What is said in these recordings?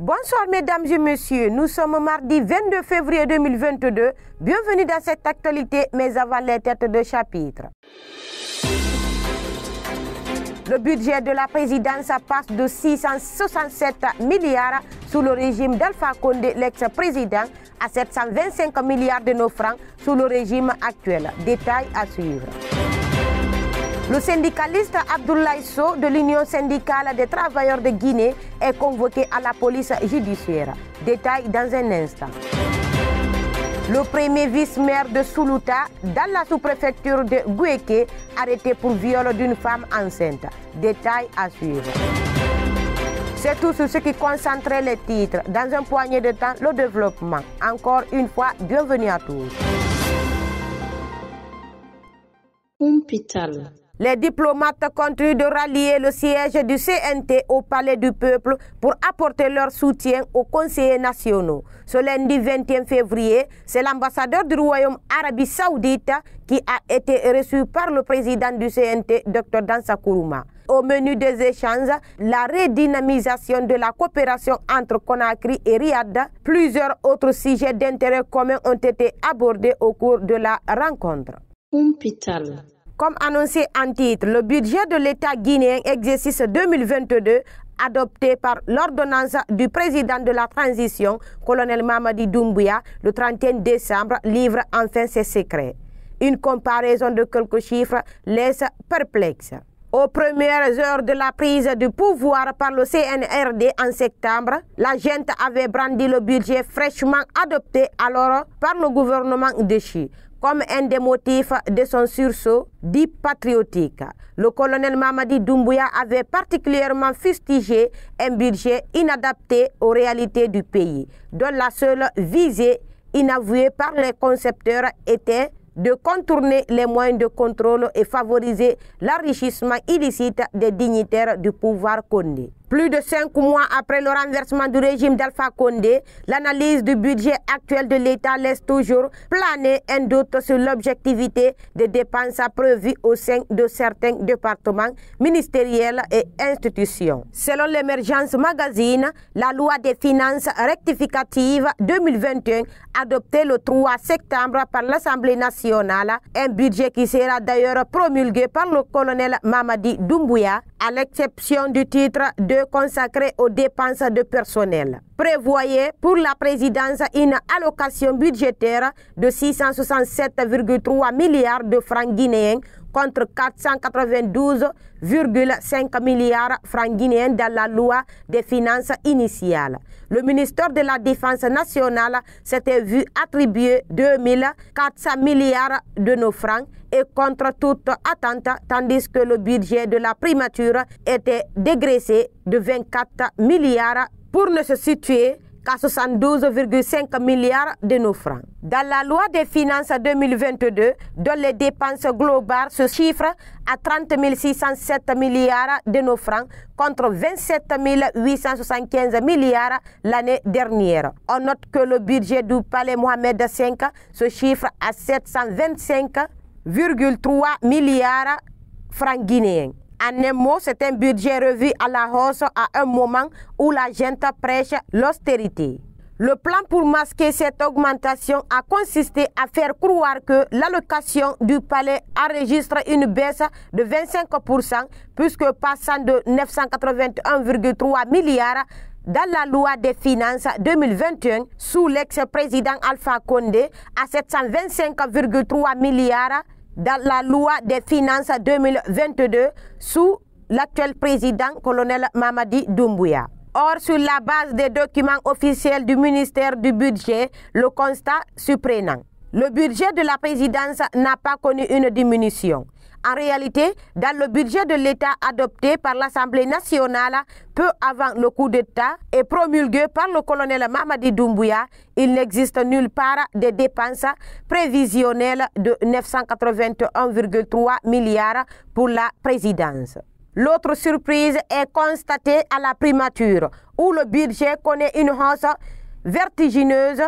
Bonsoir mesdames et messieurs, nous sommes mardi 22 février 2022. Bienvenue dans cette actualité, mais avant les têtes de chapitre. Le budget de la présidence passe de 667 milliards sous le régime d'Alpha Condé, l'ex-président, à 725 milliards de nos francs sous le régime actuel. Détail à suivre. Le syndicaliste Abdoulaye de l'Union syndicale des travailleurs de Guinée est convoqué à la police judiciaire. Détail dans un instant. Le premier vice-maire de Soulouta, dans la sous-préfecture de Guéké, arrêté pour viol d'une femme enceinte. Détail à suivre. C'est tout ce qui concentrait les titres. Dans un poignet de temps, le développement. Encore une fois, bienvenue à tous. Les diplomates continuent de rallier le siège du CNT au Palais du Peuple pour apporter leur soutien aux conseillers nationaux. Ce lundi 21 février, c'est l'ambassadeur du Royaume Arabie Saoudite qui a été reçu par le président du CNT, Dr Dansa Kourouma. Au menu des échanges, la redynamisation de la coopération entre Conakry et Riyad. Plusieurs autres sujets d'intérêt commun ont été abordés au cours de la rencontre. Comme annoncé en titre, le budget de l'État guinéen exercice 2022 adopté par l'ordonnance du président de la transition, colonel Mamadi Doumbouya, le 31 décembre, livre enfin ses secrets. Une comparaison de quelques chiffres laisse perplexe. Aux premières heures de la prise du pouvoir par le CNRD en septembre, la gente avait brandi le budget fraîchement adopté alors par le gouvernement déchu comme un des motifs de son sursaut dit patriotique. Le colonel Mamadi Doumbouya avait particulièrement fustigé un budget inadapté aux réalités du pays, dont la seule visée inavouée par les concepteurs était de contourner les moyens de contrôle et favoriser l'enrichissement illicite des dignitaires du pouvoir condé. Plus de cinq mois après le renversement du régime d'Alpha Condé, l'analyse du budget actuel de l'État laisse toujours planer un doute sur l'objectivité des dépenses prévues au sein de certains départements ministériels et institutions. Selon l'émergence magazine, la loi des finances rectificatives 2021 adoptée le 3 septembre par l'Assemblée nationale, un budget qui sera d'ailleurs promulgué par le colonel Mamadi Doumbouya, à l'exception du titre de consacré aux dépenses de personnel. Prévoyez pour la présidence une allocation budgétaire de 667,3 milliards de francs guinéens contre 492,5 milliards de francs guinéens dans la loi des finances initiales. Le ministère de la Défense nationale s'était vu attribuer 2400 milliards de nos francs et contre toute attente, tandis que le budget de la primature était dégraissé de 24 milliards pour ne se situer à 72,5 milliards de nos francs. Dans la loi des finances 2022, dont les dépenses globales se chiffrent à 30 607 milliards de nos francs contre 27 875 milliards l'année dernière. On note que le budget du palais Mohamed V se chiffre à 725,3 milliards francs guinéens. En un mot, c'est un budget revu à la hausse à un moment où la gente prêche l'austérité. Le plan pour masquer cette augmentation a consisté à faire croire que l'allocation du palais enregistre une baisse de 25% puisque passant de 981,3 milliards dans la loi des finances 2021 sous l'ex-président Alpha Condé à 725,3 milliards dans la loi des finances 2022 sous l'actuel président colonel Mamadi Doumbouya. Or, sur la base des documents officiels du ministère du Budget, le constat surprenant. Le budget de la présidence n'a pas connu une diminution. En réalité, dans le budget de l'État adopté par l'Assemblée nationale peu avant le coup d'État et promulgué par le colonel Mamadi Doumbouya, il n'existe nulle part des dépenses prévisionnelles de 981,3 milliards pour la présidence. L'autre surprise est constatée à la primature, où le budget connaît une hausse vertigineuse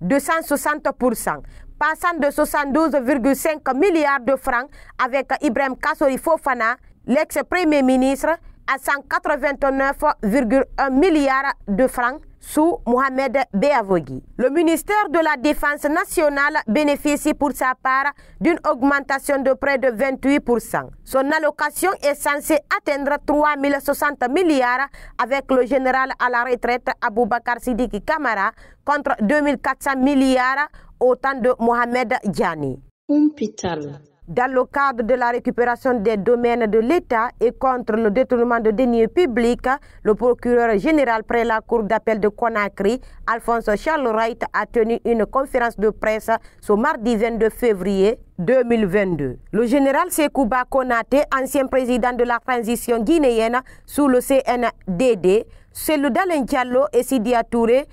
de 160% passant de 72,5 milliards de francs avec Ibrahim Kassori Fofana, l'ex-premier ministre, à 189,1 milliards de francs sous Mohamed Beavogui. Le ministère de la Défense nationale bénéficie pour sa part d'une augmentation de près de 28%. Son allocation est censée atteindre 3 060 milliards avec le général à la retraite Aboubakar Sidiki Kamara contre 2 400 milliards au temps de Mohamed Djani. Dans le cadre de la récupération des domaines de l'État et contre le détournement de deniers publics, le procureur général près la Cour d'appel de Conakry, Alphonse Charles Wright, a tenu une conférence de presse ce mardi 22 février 2022. Le général Sekouba Konate, ancien président de la transition guinéenne sous le CNDD, Selou Diallo et Sidia Touré,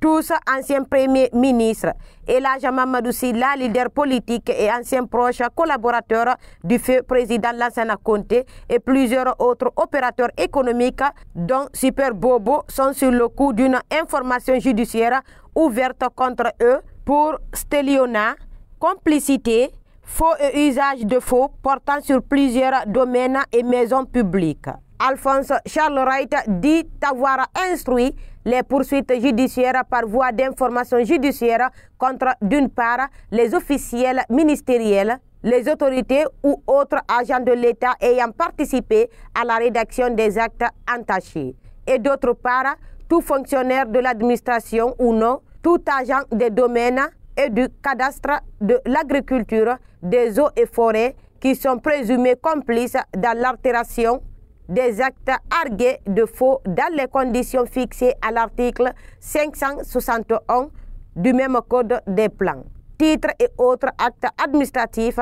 tous anciens premiers ministres. Et là, Mamadou la leader politique et ancien proche collaborateur du feu président Lassana Conte, et plusieurs autres opérateurs économiques, dont Super Bobo, sont sur le coup d'une information judiciaire ouverte contre eux pour stéliona, complicité, faux usage de faux portant sur plusieurs domaines et maisons publiques. Alphonse Charles Wright dit avoir instruit les poursuites judiciaires par voie d'information judiciaire contre, d'une part, les officiels ministériels, les autorités ou autres agents de l'État ayant participé à la rédaction des actes entachés, et d'autre part, tout fonctionnaire de l'administration ou non, tout agent des domaines et du cadastre de l'agriculture, des eaux et forêts qui sont présumés complices dans l'altération des actes argués de faux dans les conditions fixées à l'article 561 du même code des plans, titres et autres actes administratifs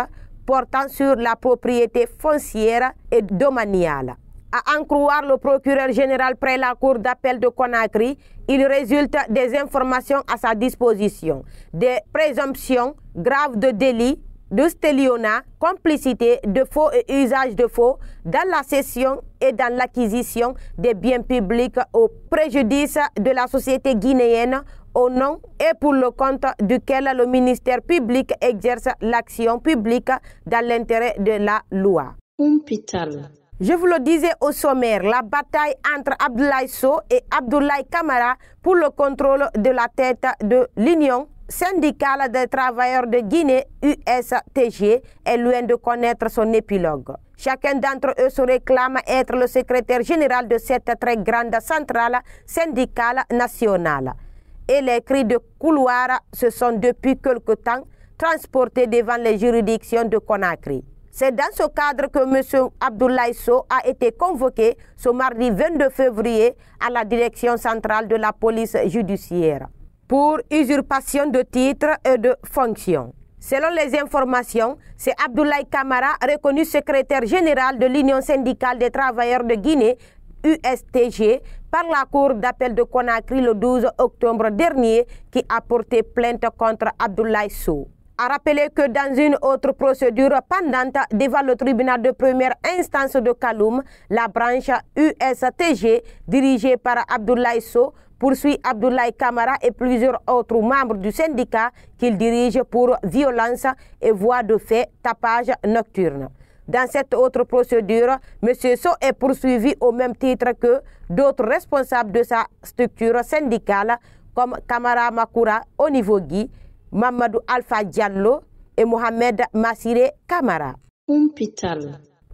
portant sur la propriété foncière et domaniale. À en croire le procureur général près la cour d'appel de Conakry, il résulte des informations à sa disposition, des présomptions graves de délit de Steliona, complicité de faux et usage de faux dans la cession et dans l'acquisition des biens publics au préjudice de la société guinéenne au nom et pour le compte duquel le ministère public exerce l'action publique dans l'intérêt de la loi. Je vous le disais au sommaire, la bataille entre Abdoulaye Sow et Abdoulaye Kamara pour le contrôle de la tête de l'Union syndicale des travailleurs de Guinée, USTG, est loin de connaître son épilogue. Chacun d'entre eux se réclame être le secrétaire général de cette très grande centrale syndicale nationale. Et les cris de couloir se sont depuis quelque temps transportés devant les juridictions de Conakry. C'est dans ce cadre que M. Abdoulaye So a été convoqué ce mardi 22 février à la direction centrale de la police judiciaire pour usurpation de titres et de fonctions. Selon les informations, c'est Abdoulaye Kamara, reconnu secrétaire général de l'Union syndicale des travailleurs de Guinée, USTG, par la Cour d'appel de Conakry le 12 octobre dernier, qui a porté plainte contre Abdoulaye Sou. a rappelé que dans une autre procédure pendante devant le tribunal de première instance de Kaloum, la branche USTG dirigée par Abdoulaye Sou, poursuit Abdoulaye Kamara et plusieurs autres membres du syndicat qu'il dirige pour violence et voie de fait tapage nocturne. Dans cette autre procédure, M. So est poursuivi au même titre que d'autres responsables de sa structure syndicale comme Kamara Makura au Mamadou Alpha Diallo et Mohamed Massire Kamara.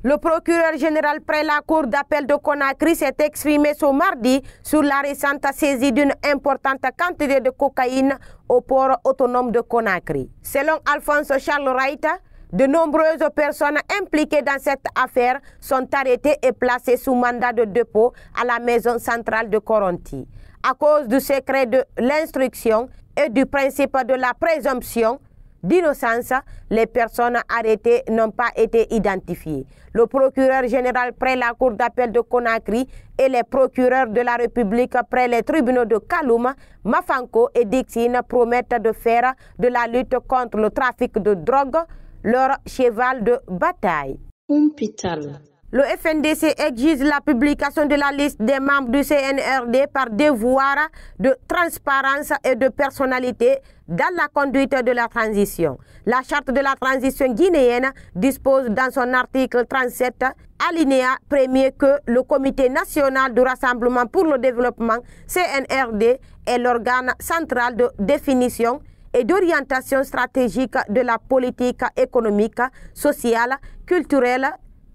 Le procureur général près la cour d'appel de Conakry s'est exprimé ce mardi sur la récente saisie d'une importante quantité de cocaïne au port autonome de Conakry. Selon Alphonse Charles Wright, de nombreuses personnes impliquées dans cette affaire sont arrêtées et placées sous mandat de dépôt à la maison centrale de Coronti. À cause du secret de l'instruction et du principe de la présomption, d'innocence, les personnes arrêtées n'ont pas été identifiées. Le procureur général près la cour d'appel de Conakry et les procureurs de la République près les tribunaux de Kaloum, Mafanko et Dixine promettent de faire de la lutte contre le trafic de drogue leur cheval de bataille. Le FNDC exige la publication de la liste des membres du CNRD par devoir de transparence et de personnalité dans la conduite de la transition. La charte de la transition guinéenne dispose dans son article 37, alinéa premier, que le Comité national de rassemblement pour le développement, CNRD, est l'organe central de définition et d'orientation stratégique de la politique économique, sociale, culturelle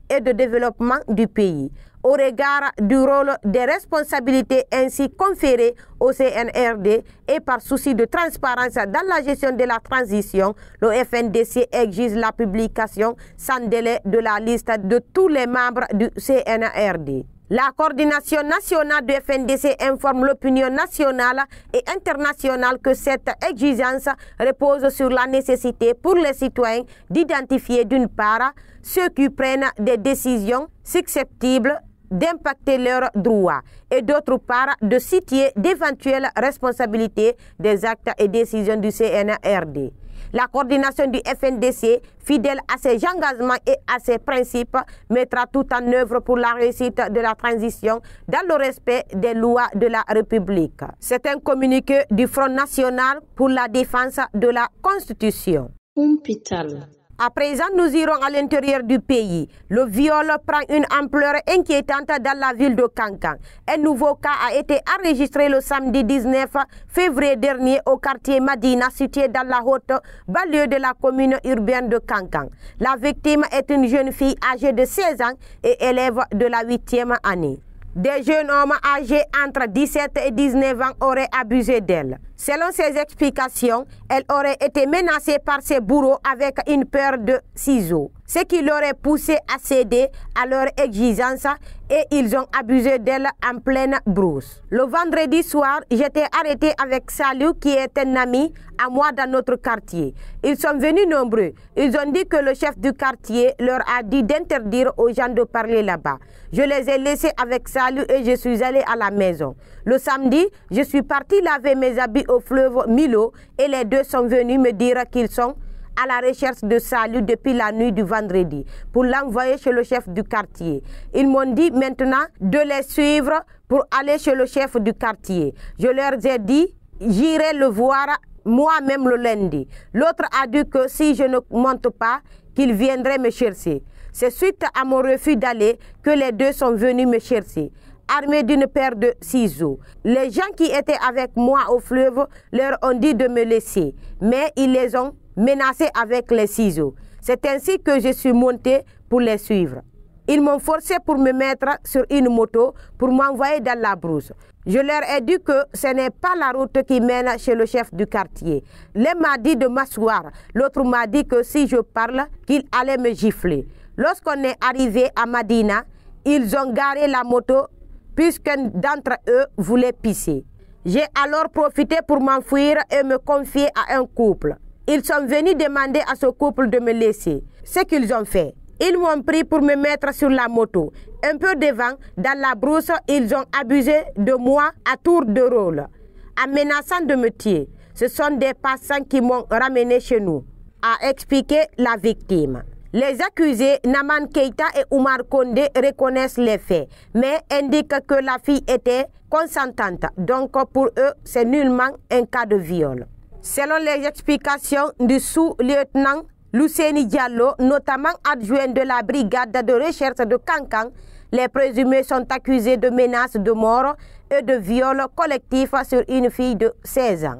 et de développement du pays au regard du rôle des responsabilités ainsi conférées au CNRD et par souci de transparence dans la gestion de la transition, le FNDC exige la publication sans délai de la liste de tous les membres du CNRD. La coordination nationale du FNDC informe l'opinion nationale et internationale que cette exigence repose sur la nécessité pour les citoyens d'identifier d'une part ceux qui prennent des décisions susceptibles d'impacter leurs droits et d'autre part de situer d'éventuelles responsabilités des actes et décisions du CNRD. La coordination du FNDC, fidèle à ses engagements et à ses principes, mettra tout en œuvre pour la réussite de la transition dans le respect des lois de la République. C'est un communiqué du Front national pour la défense de la Constitution. À présent, nous irons à l'intérieur du pays. Le viol prend une ampleur inquiétante dans la ville de Cancan. Un nouveau cas a été enregistré le samedi 19 février dernier au quartier Madina, situé dans la haute banlieue de la commune urbaine de Cancan. La victime est une jeune fille âgée de 16 ans et élève de la 8e année. Des jeunes hommes âgés entre 17 et 19 ans auraient abusé d'elle. Selon ses explications, elle aurait été menacée par ses bourreaux avec une paire de ciseaux ce qui l'aurait poussé à céder à leur exigence et ils ont abusé d'elle en pleine brousse. Le vendredi soir, j'étais arrêté avec Salou qui est un ami à moi dans notre quartier. Ils sont venus nombreux. Ils ont dit que le chef du quartier leur a dit d'interdire aux gens de parler là-bas. Je les ai laissés avec Salou et je suis allé à la maison. Le samedi, je suis parti laver mes habits au fleuve Milo et les deux sont venus me dire qu'ils sont à la recherche de salut depuis la nuit du vendredi pour l'envoyer chez le chef du quartier. Ils m'ont dit maintenant de les suivre pour aller chez le chef du quartier. Je leur ai dit, j'irai le voir moi-même le lundi. L'autre a dit que si je ne monte pas, qu'il viendrait me chercher. C'est suite à mon refus d'aller que les deux sont venus me chercher armés d'une paire de ciseaux. Les gens qui étaient avec moi au fleuve leur ont dit de me laisser, mais ils les ont Menacé avec les ciseaux. C'est ainsi que je suis monté pour les suivre. Ils m'ont forcé pour me mettre sur une moto pour m'envoyer dans la brousse. Je leur ai dit que ce n'est pas la route qui mène chez le chef du quartier. L'un m'a dit de m'asseoir, l'autre m'a dit que si je parle, qu'il allait me gifler. Lorsqu'on est arrivé à Madina, ils ont garé la moto puisqu'un d'entre eux voulait pisser. J'ai alors profité pour m'enfuir et me confier à un couple. Ils sont venus demander à ce couple de me laisser. Ce qu'ils ont fait, ils m'ont pris pour me mettre sur la moto. Un peu devant, dans la brousse, ils ont abusé de moi à tour de rôle, en menaçant de me tuer. Ce sont des passants qui m'ont ramené chez nous, a expliqué la victime. Les accusés Naman Keita et Oumar Kondé reconnaissent les faits, mais indiquent que la fille était consentante, donc pour eux, c'est nullement un cas de viol. Selon les explications du sous-lieutenant Luceni Diallo, notamment adjoint de la brigade de recherche de Cancan, les présumés sont accusés de menaces de mort et de viol collectif sur une fille de 16 ans.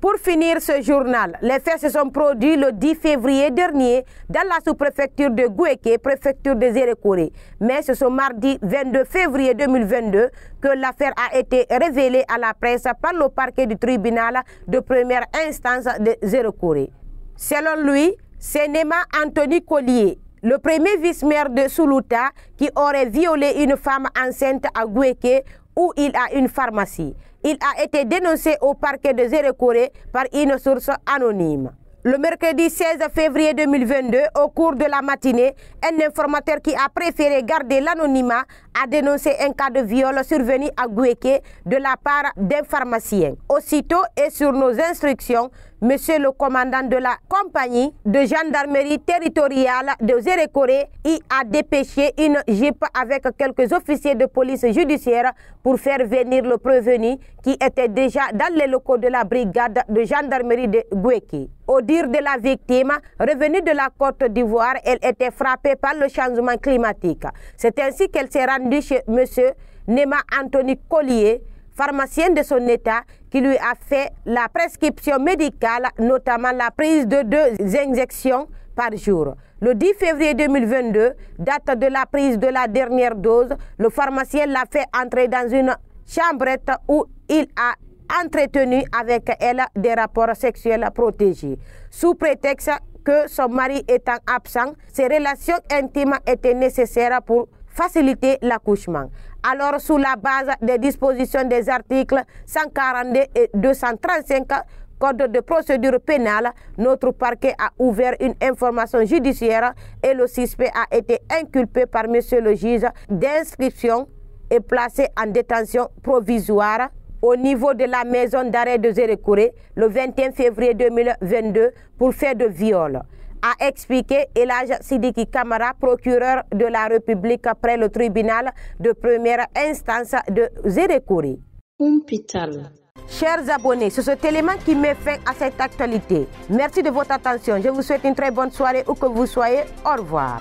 Pour finir ce journal, les faits se sont produits le 10 février dernier dans la sous-préfecture de Gouéke, préfecture de Zérékouré. Mais ce ce mardi 22 février 2022 que l'affaire a été révélée à la presse par le parquet du tribunal de première instance de Zérékouré. Selon lui, c'est Nema Anthony Collier, le premier vice-maire de Soulouta, qui aurait violé une femme enceinte à Gouéke où il a une pharmacie. Il a été dénoncé au parquet de Zérecouré par une source anonyme. Le mercredi 16 février 2022, au cours de la matinée, un informateur qui a préféré garder l'anonymat a dénoncé un cas de viol survenu à Gweke de la part d'un pharmacien. Aussitôt et sur nos instructions, Monsieur le commandant de la compagnie de gendarmerie territoriale de Zérékoré y a dépêché une jeep avec quelques officiers de police judiciaire pour faire venir le prévenu qui était déjà dans les locaux de la brigade de gendarmerie de Gouéki. Au dire de la victime, revenue de la Côte d'Ivoire, elle était frappée par le changement climatique. C'est ainsi qu'elle sera de chez M. Nema Anthony Collier, pharmacien de son état, qui lui a fait la prescription médicale, notamment la prise de deux injections par jour. Le 10 février 2022, date de la prise de la dernière dose, le pharmacien l'a fait entrer dans une chambrette où il a entretenu avec elle des rapports sexuels protégés. Sous prétexte que son mari étant absent, ses relations intimes étaient nécessaires pour faciliter l'accouchement. Alors, sous la base des dispositions des articles 142 et 235 Code de procédure pénale, notre parquet a ouvert une information judiciaire et le suspect a été inculpé par monsieur le juge d'inscription et placé en détention provisoire au niveau de la maison d'arrêt de Zérekouré le 21 février 2022 pour fait de viol a expliqué Elage Sidiki Kamara, procureur de la République après le tribunal de première instance de Zérekouri. Chers abonnés, c'est cet élément qui met fin à cette actualité. Merci de votre attention. Je vous souhaite une très bonne soirée où que vous soyez. Au revoir.